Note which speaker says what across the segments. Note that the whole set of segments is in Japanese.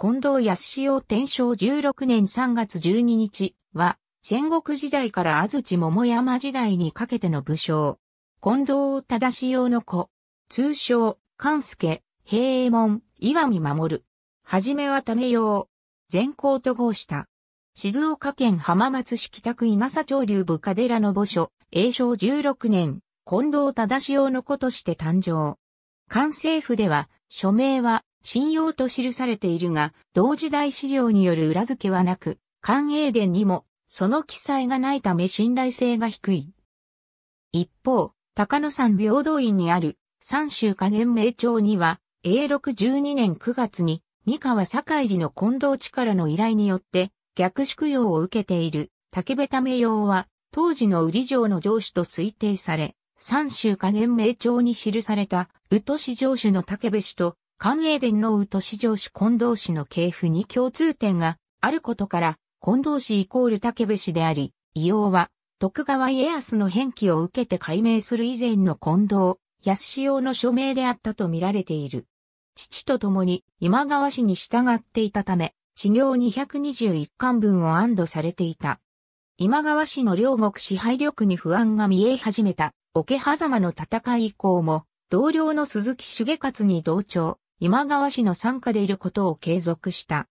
Speaker 1: 近藤康雄天正16年3月12日は、戦国時代から安土桃山時代にかけての武将。近藤忠雄の子。通称、関助、平右衛門、岩見守。はじめはためよう。全校と号した。静岡県浜松市北区稲佐町流部下寺の墓所、永正16年、近藤忠雄の子として誕生。関政府では、署名は、信用と記されているが、同時代資料による裏付けはなく、官営伝にも、その記載がないため信頼性が低い。一方、高野山平等院にある三州加減名帳には、永禄12年9月に、三河坂入の近藤地からの依頼によって、逆宿用を受けている竹部為用は、当時の売城の上司と推定され、三州加減名帳に記された、宇都市上主の竹部氏と寛永伝の宇都市城主近藤氏の系譜に共通点があることから、近藤氏イコール竹部氏であり、異様は徳川家康の返記を受けて改名する以前の近藤、安用の署名であったと見られている。父と共に今川氏に従っていたため、地行221巻分を安堵されていた。今川氏の両国支配力に不安が見え始めた、桶狭間の戦い以降も、同僚の鈴木重勝に同調、今川氏の参加でいることを継続した。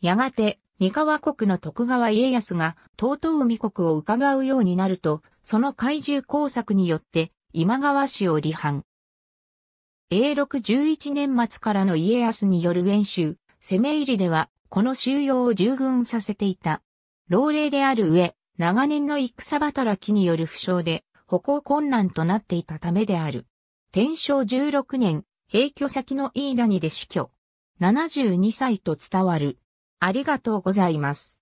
Speaker 1: やがて、三河国の徳川家康が、東東海国を伺うようになると、その怪獣工作によって、今川氏を離反。永禄11年末からの家康による演習、攻め入りでは、この収容を従軍させていた。老齢である上、長年の戦働きによる負傷で、歩行困難となっていたためである。天正16年、平居先の飯谷で死去。72歳と伝わる。ありがとうございます。